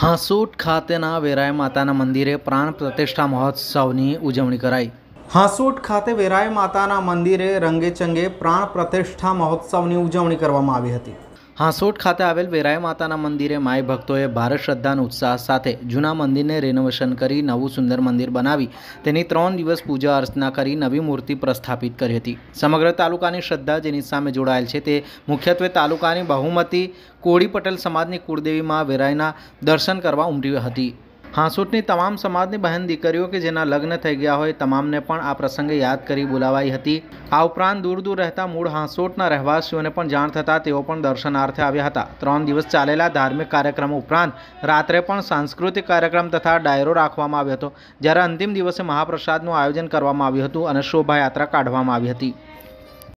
હાંસોટ ખાતેના વેરાય માતાના મંદિરે પ્રાણ પ્રતિષ્ઠા મહોત્સવની ઉજવણી કરાઈ હાંસુટ ખાતે વેરાય માતાના મંદિરે રંગેચંગે પ્રાણ પ્રતિષ્ઠા મહોત્સવની ઉજવણી કરવામાં આવી હતી હાંસોટ ખાતે આવેલ વેરાય માતાના મંદિરે માય ભક્તોએ ભારત શ્રદ્ધાન ઉત્સાહ સાથે જૂના મંદિરને રેનોવેશન કરી નવું સુંદર મંદિર બનાવી તેની ત્રણ દિવસ પૂજા અર્ચના કરી નવી મૂર્તિ પ્રસ્થાપિત કરી હતી સમગ્ર તાલુકાની શ્રદ્ધા જેની સામે જોડાયેલ છે તે મુખ્યત્વે તાલુકાની બહુમતી કોળી પટેલ સમાજની કુળદેવીમાં વેરાયના દર્શન કરવા ઉમટી હતી હાંસુટની તમામ સમાજની બહેન દીકરીઓ કે જેના લગ્ન થઈ ગયા હોય તમામને પણ આ પ્રસંગે યાદ કરી બોલાવાઈ હતી આ ઉપરાંત દૂર દૂર રહેતા મૂળ હાંસોટના રહેવાસીઓને પણ જાણ થતાં તેઓ પણ દર્શનાર્થે આવ્યા હતા ત્રણ દિવસ ચાલેલા ધાર્મિક કાર્યક્રમ ઉપરાંત રાત્રે પણ સાંસ્કૃતિક કાર્યક્રમ તથા ડાયરો રાખવામાં આવ્યો હતો જ્યારે અંતિમ દિવસે મહાપ્રસાદનું આયોજન કરવામાં આવ્યું હતું અને શોભાયાત્રા કાઢવામાં આવી હતી